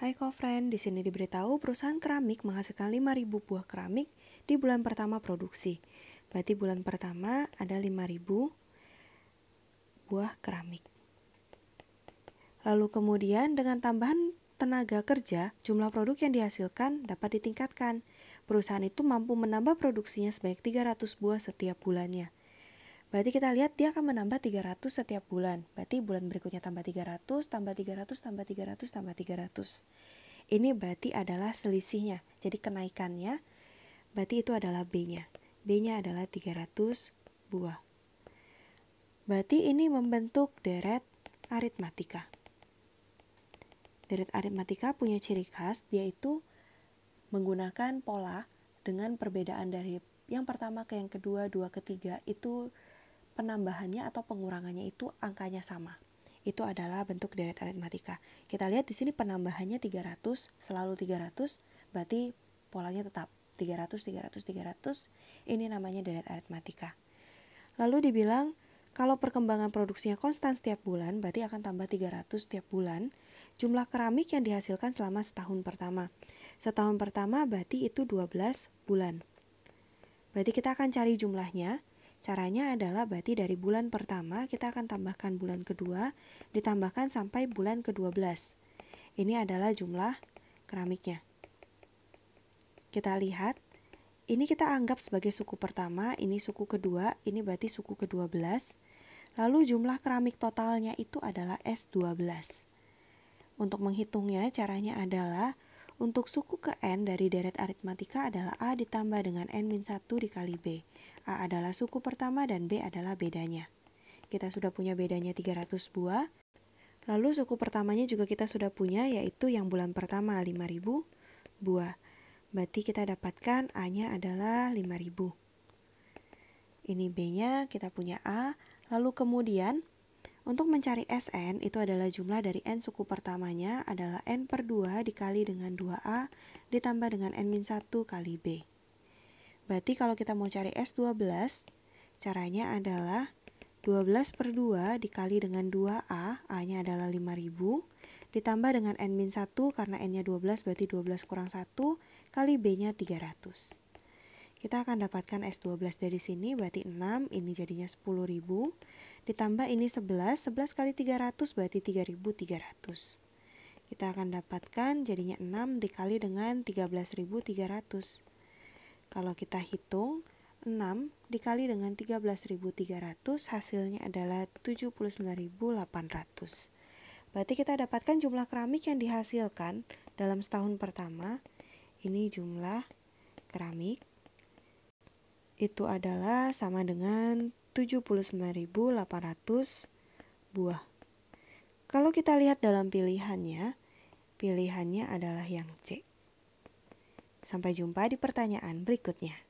Hai co-friend, di sini diberitahu perusahaan keramik menghasilkan 5.000 buah keramik di bulan pertama produksi. Berarti bulan pertama ada 5.000 buah keramik. Lalu kemudian dengan tambahan tenaga kerja, jumlah produk yang dihasilkan dapat ditingkatkan. Perusahaan itu mampu menambah produksinya sebanyak 300 buah setiap bulannya. Berarti kita lihat dia akan menambah 300 setiap bulan. Berarti bulan berikutnya tambah 300, tambah 300, tambah 300, tambah 300. Ini berarti adalah selisihnya. Jadi kenaikannya berarti itu adalah B-nya. B-nya adalah 300 buah. Berarti ini membentuk deret aritmatika. Deret aritmatika punya ciri khas yaitu menggunakan pola dengan perbedaan dari yang pertama ke yang kedua, dua ketiga itu penambahannya atau pengurangannya itu angkanya sama. Itu adalah bentuk deret aritmatika. Kita lihat di sini penambahannya 300, selalu 300, berarti polanya tetap 300, 300, 300. Ini namanya deret aritmatika. Lalu dibilang kalau perkembangan produksinya konstan setiap bulan, berarti akan tambah 300 setiap bulan jumlah keramik yang dihasilkan selama setahun pertama. Setahun pertama berarti itu 12 bulan. Berarti kita akan cari jumlahnya Caranya adalah berarti dari bulan pertama kita akan tambahkan bulan kedua, ditambahkan sampai bulan ke-12. Ini adalah jumlah keramiknya. Kita lihat, ini kita anggap sebagai suku pertama, ini suku kedua, ini berarti suku ke-12. Lalu jumlah keramik totalnya itu adalah S12. Untuk menghitungnya caranya adalah untuk suku ke N dari deret aritmatika adalah A ditambah dengan N-1 dikali B. A adalah suku pertama dan B adalah bedanya. Kita sudah punya bedanya 300 buah. Lalu suku pertamanya juga kita sudah punya yaitu yang bulan pertama 5000 buah. Berarti kita dapatkan A-nya adalah 5000. Ini B-nya kita punya A, lalu kemudian untuk mencari Sn itu adalah jumlah dari N suku pertamanya adalah N per 2 dikali dengan 2A ditambah dengan N-1 kali B. Berarti kalau kita mau cari S12, caranya adalah 12 per 2 dikali dengan 2A, A-nya adalah 5000, ditambah dengan N-1 karena N-nya 12 berarti 12 kurang 1 kali B-nya 300. Kita akan dapatkan S12 dari sini berarti 6, ini jadinya 10000 Ditambah ini 11, 11 kali 300 berarti 3300. Kita akan dapatkan jadinya 6 dikali dengan 13300. Kalau kita hitung, 6 dikali dengan 13300 hasilnya adalah 79800. Berarti kita dapatkan jumlah keramik yang dihasilkan dalam setahun pertama. Ini jumlah keramik itu adalah sama dengan 79.800 buah. Kalau kita lihat dalam pilihannya, pilihannya adalah yang C. Sampai jumpa di pertanyaan berikutnya.